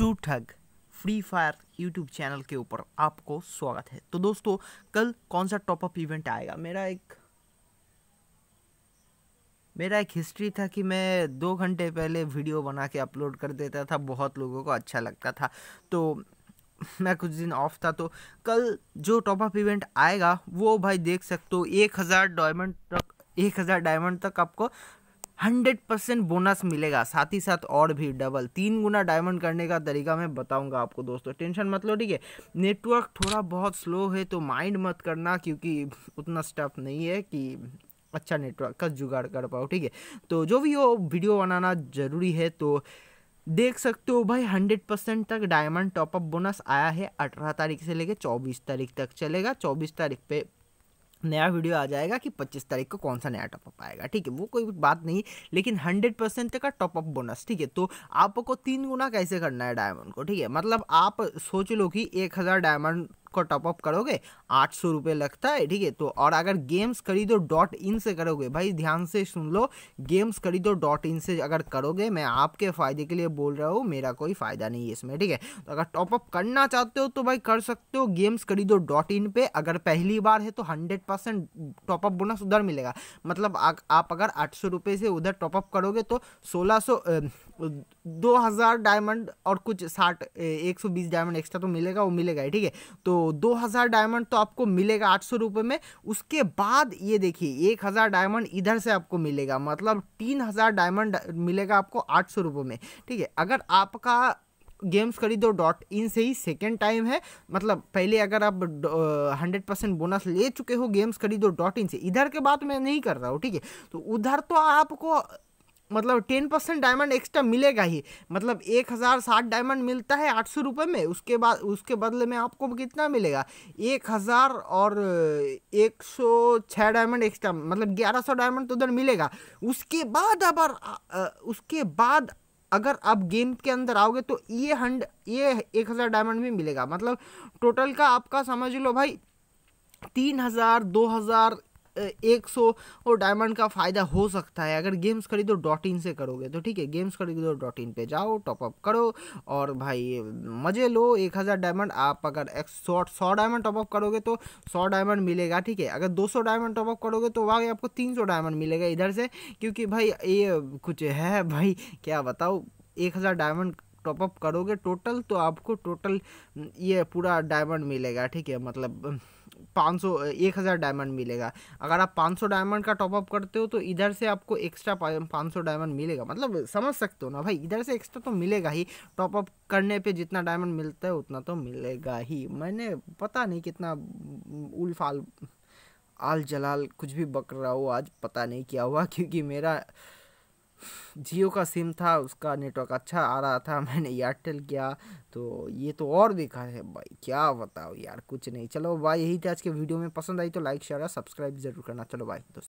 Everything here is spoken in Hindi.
टू ठग फ्री फायर यूट्यूब चैनल के ऊपर आपको स्वागत है तो दोस्तों कल कौन सा टॉप अप इवेंट आएगा मेरा एक मेरा एक हिस्ट्री था कि मैं दो घंटे पहले वीडियो बना के अपलोड कर देता था बहुत लोगों को अच्छा लगता था तो मैं कुछ दिन ऑफ था तो कल जो टॉप अप इवेंट आएगा वो भाई देख सकते हो एक हज़ार डायमंड तक एक हज़ार डायमंड तक आपको हंड्रेड परसेंट बोनस मिलेगा साथ ही साथ और भी डबल तीन गुना डायमंड करने का तरीका मैं बताऊंगा आपको दोस्तों टेंशन मत लो ठीक है नेटवर्क थोड़ा बहुत स्लो है तो माइंड मत करना क्योंकि उतना स्टफ नहीं है कि अच्छा नेटवर्क का जुगाड़ कर पाओ ठीक है तो जो भी हो वीडियो बनाना ज़रूरी है तो देख सकते हो भाई हंड्रेड परसेंट तक डायमंड टॉपअप बोनस आया है अठारह तारीख से लेके चौबीस तारीख तक चलेगा चौबीस तारीख पे नया वीडियो आ जाएगा कि 25 तारीख को कौन सा नया टॉपअप आएगा ठीक है वो कोई बात नहीं लेकिन 100 परसेंट का टॉपअप बोनस ठीक है तो आपको तीन गुना कैसे करना है डायमंड को ठीक है मतलब आप सोच लो कि 1000 डायमंड को टॉपअप करोगे आठ सौ रुपये लगता है ठीक है तो और अगर गेम्स खरीदो डॉट इन से करोगे भाई ध्यान से सुन लो गेम्स खरीदो डॉट इन से अगर करोगे मैं आपके फ़ायदे के लिए बोल रहा हूँ मेरा कोई फ़ायदा नहीं है इसमें ठीक है तो अगर टॉपअप करना चाहते हो तो भाई कर सकते हो गेम्स खरीदो डॉट इन पर अगर पहली बार है तो हंड्रेड परसेंट टॉपअप बोनस उधर मिलेगा मतलब आ, आप अगर आठ सौ रुपये से उधर टॉपअप करोगे तो सोलह सौ दो हज़ार डायमंड और कुछ साठ एक सौ बीस डायमंड एक्स्ट्रा तो मिलेगा वो मिलेगा ठीक है तो दो हज़ार डायमंड तो आपको मिलेगा आठ सौ रुपये में उसके बाद ये देखिए एक हज़ार डायमंड इधर से आपको मिलेगा मतलब तीन हज़ार डायमंड मिलेगा आपको आठ सौ रुपये में ठीक है अगर आपका गेम्स खरीदो डॉट इन से ही सेकेंड टाइम है मतलब पहले अगर आप हंड्रेड परसेंट बोनस ले चुके हो गेम्स खरीदो डॉट इन से इधर के बात मैं नहीं कर रहा हूँ ठीक है तो उधर तो आपको मतलब टेन परसेंट डायमंड एक्स्ट्रा मिलेगा ही मतलब एक हज़ार साठ डायमंड मिलता है आठ सौ रुपये में उसके बाद उसके बदले में आपको कितना मिलेगा एक हज़ार और एक सौ छः डायमंड एक्स्ट्रा मतलब ग्यारह सौ डायमंड तो उधर मिलेगा उसके बाद अब उसके बाद अगर आप गेम के अंदर आओगे तो ये हंड ये एक हज़ार डायमंड भी मिलेगा मतलब टोटल का आपका समझ लो भाई तीन हज़ार दो हज़ार एक सौ और डायमंड का फ़ायदा हो सकता है अगर गेम्स खरीदो डॉट इन से करोगे तो ठीक है गेम्स खरीदो डॉट इन पे जाओ टॉपअप करो और भाई मज़े लो एक हज़ार डायमंड आप अगर एक सौ सौ डायमंड टॉपअप करोगे तो सौ डायमंड मिलेगा ठीक है अगर दो सौ डायमंड टॉपअप करोगे तो वहाँ आपको तीन सौ डायमंड मिलेगा इधर से क्योंकि भाई ये कुछ है भाई क्या बताओ एक हज़ार डायमंड टॉपअप करोगे टोटल तो आपको टोटल ये पूरा डायमंड मिलेगा ठीक है मतलब पाँच सौ एक हज़ार डायमंड मिलेगा अगर आप पाँच सौ डायमंड का टॉपअप करते हो तो इधर से आपको एक्स्ट्रा पाँच सौ डायमंड मिलेगा मतलब समझ सकते हो ना भाई इधर से एक्स्ट्रा तो मिलेगा ही टॉपअप करने पे जितना डायमंड मिलता है उतना तो मिलेगा ही मैंने पता नहीं कितना उल्फाल आल जलाल कुछ भी बक रहा हो आज पता नहीं क्या हुआ क्योंकि मेरा जियो का सिम था उसका नेटवर्क अच्छा आ रहा था मैंने एयरटेल किया तो ये तो और बेकार है भाई क्या बताओ यार कुछ नहीं चलो भाई यही थे आज के वीडियो में पसंद आई तो लाइक शेयर और सब्सक्राइब जरूर करना चलो भाई दोस्तों